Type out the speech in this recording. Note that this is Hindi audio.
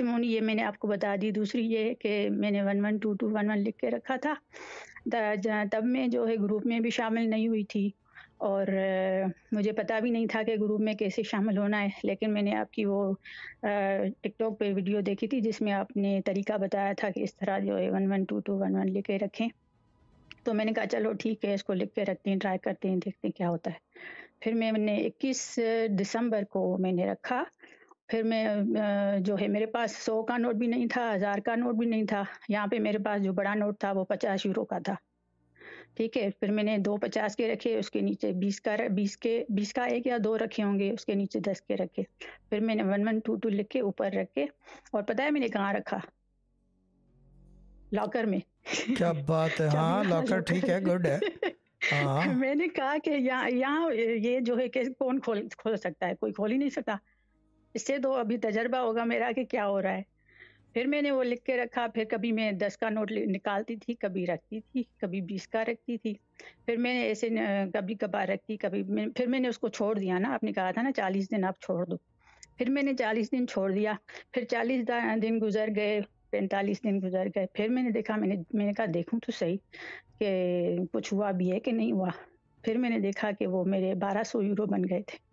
टेस्टमोनी ये मैंने आपको बता दी दूसरी ये कि मैंने one one two two one one लिख के रखा था तब मैं जो है ग्रुप में भी शामिल नहीं हुई थी और मुझे पता भी नहीं था कि ग्रुप में कैसे शामिल होना है लेकिन मैंने आपकी वो टिकटॉक पे वीडियो देखी थी जिसमें आपने तरीका बताया था कि इस तरह जो है one one two two one one लिख के रखें तो मैंने कहा चलो ठीक है इसको लिख के रखते हैं ट्राई करते हैं देखते हैं क्या होता है फिर मैंने 21 दिसंबर को मैंने रखा फिर मैं जो है मेरे पास सौ का नोट भी नहीं था हज़ार का नोट भी नहीं था यहाँ पे मेरे पास जो बड़ा नोट था वो पचास यूरो का था ठीक है फिर मैंने दो पचास के रखे उसके नीचे बीस का बीस के बीस का एक या दो रखे होंगे उसके नीचे दस के रखे फिर मैंने वन वन टू टू लिख के ऊपर रखे और पता है मैंने कहाँ रखा लॉकर में क्या बात है हाँ लॉकर ठीक है गुड है हाँ। मैंने कहा कि यहाँ यहाँ ये जो है कि कौन खोल खोल सकता है कोई खोल ही नहीं सकता इससे तो अभी तजर्बा होगा मेरा कि क्या हो रहा है फिर मैंने वो लिख के रखा फिर कभी मैं दस का नोट निकालती थी कभी रखती थी कभी बीस का रखती थी फिर मैंने ऐसे कभी कभार रखती कभी मैं, फिर मैंने उसको छोड़ दिया ना आपने कहा था ना चालीस दिन आप छोड़ दो फिर मैंने चालीस दिन छोड़ दिया फिर चालीस दिन गुजर गए पैंतालीस दिन गुजर गए फिर मैंने देखा मैंने मैंने कहा देखूँ तो सही कि कुछ हुआ भी है कि नहीं हुआ फिर मैंने देखा कि वो मेरे बारह सौ यूरो बन गए थे